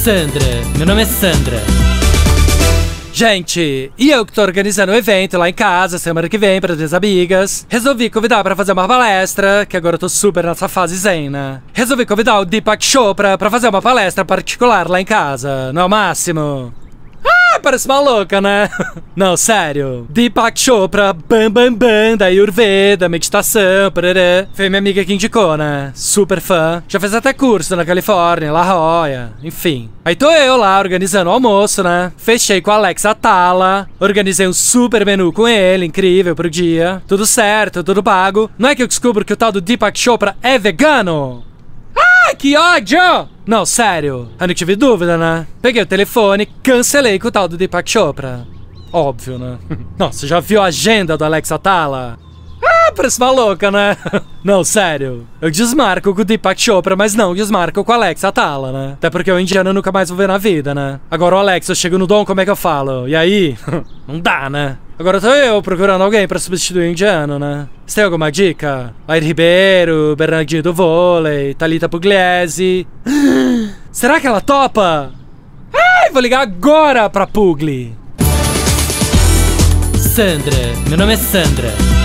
Sandra. Meu nome é Sandra. Gente, e eu que tô organizando o um evento lá em casa semana que vem para minhas amigas, resolvi convidar para fazer uma palestra, que agora eu tô super nessa fase Zena. Né? Resolvi convidar o Deepak Chopra para fazer uma palestra particular lá em casa, não é o máximo? parece uma louca, né? Não, sério. Deepak Chopra, Bam Bam Bam, da Ayurveda, meditação, parará. Foi minha amiga que indicou, né? Super fã. Já fez até curso na Califórnia, La Roya, enfim. Aí tô eu lá organizando o almoço, né? Fechei com o Alex Atala, organizei um super menu com ele, incrível pro dia. Tudo certo, tudo pago. Não é que eu descubro que o tal do Deepak Chopra é vegano? Ai, que ódio! Não, sério. Eu não tive dúvida, né? Peguei o telefone, cancelei com o tal do Deepak Chopra. Óbvio, né? Nossa, já viu a agenda do Alex Atala? Ah, parece maluca, né? Não, sério. Eu desmarco com o Deepak Chopra, mas não desmarco com o Alex Atala, né? Até porque o indiano nunca mais vou ver na vida, né? Agora o Alex, eu chego no dom, como é que eu falo? E aí? Não dá, né? Agora tô eu procurando alguém pra substituir o indiano, né? Você tem alguma dica? Air Ribeiro, Bernardinho do Vôlei, Thalita Pugliese. Será que ela topa? Ai, vou ligar agora pra Pugli. Sandra, meu nome é Sandra.